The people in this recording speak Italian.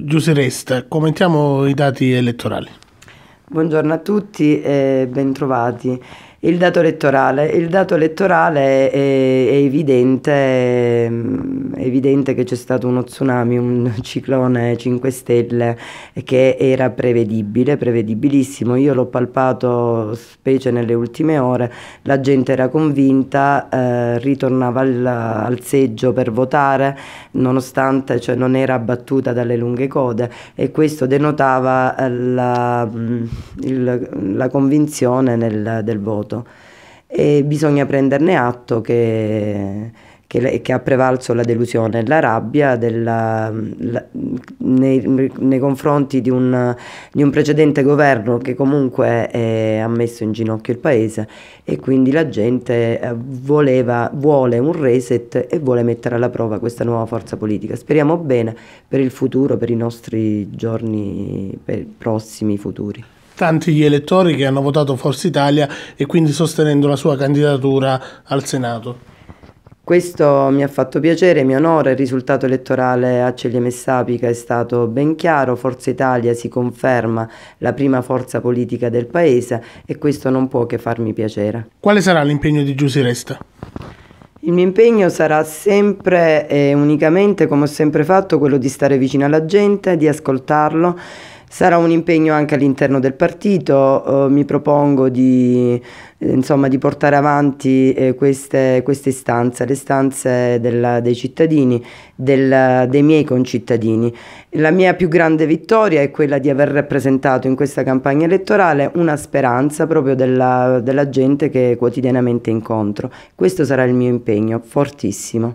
Giuse Resta, commentiamo i dati elettorali. Buongiorno a tutti e bentrovati. Il dato elettorale, il dato elettorale è, è, evidente, è evidente che c'è stato uno tsunami, un ciclone 5 Stelle che era prevedibile, prevedibilissimo. Io l'ho palpato specie nelle ultime ore, la gente era convinta, eh, ritornava al, al, seggio per votare, nonostante cioè, non era abbattuta dalle lunghe code e questo denotava la, il, la convinzione nel, del voto vuoto e bisogna prenderne atto che, che, che ha prevalso la delusione, la rabbia della, la, nei, nei, confronti di un, di un, precedente governo che comunque eh, ha messo in ginocchio il paese e quindi la gente eh, voleva, vuole un reset e vuole mettere alla prova questa nuova forza politica. Speriamo bene per il futuro, per i nostri giorni per prossimi futuri tanti gli elettori che hanno votato Forza Italia e quindi sostenendo la sua candidatura al Senato. Questo mi ha fatto piacere, mi onora, il risultato elettorale a Ceglieme Messapica è stato ben chiaro, Forza Italia si conferma la prima forza politica del Paese e questo non può che farmi piacere. Quale sarà l'impegno di Giussi Resta? Il mio impegno sarà sempre e unicamente, come ho sempre fatto, quello di stare vicino alla gente, di ascoltarlo Sarà un impegno anche all'interno del partito, eh, mi propongo di, insomma, di portare avanti eh, queste, queste, istanze, le istanze della, dei cittadini, del, dei miei concittadini. La mia più grande vittoria è quella di aver rappresentato in questa campagna elettorale una speranza proprio della, della gente che quotidianamente incontro. Questo sarà il mio impegno, fortissimo.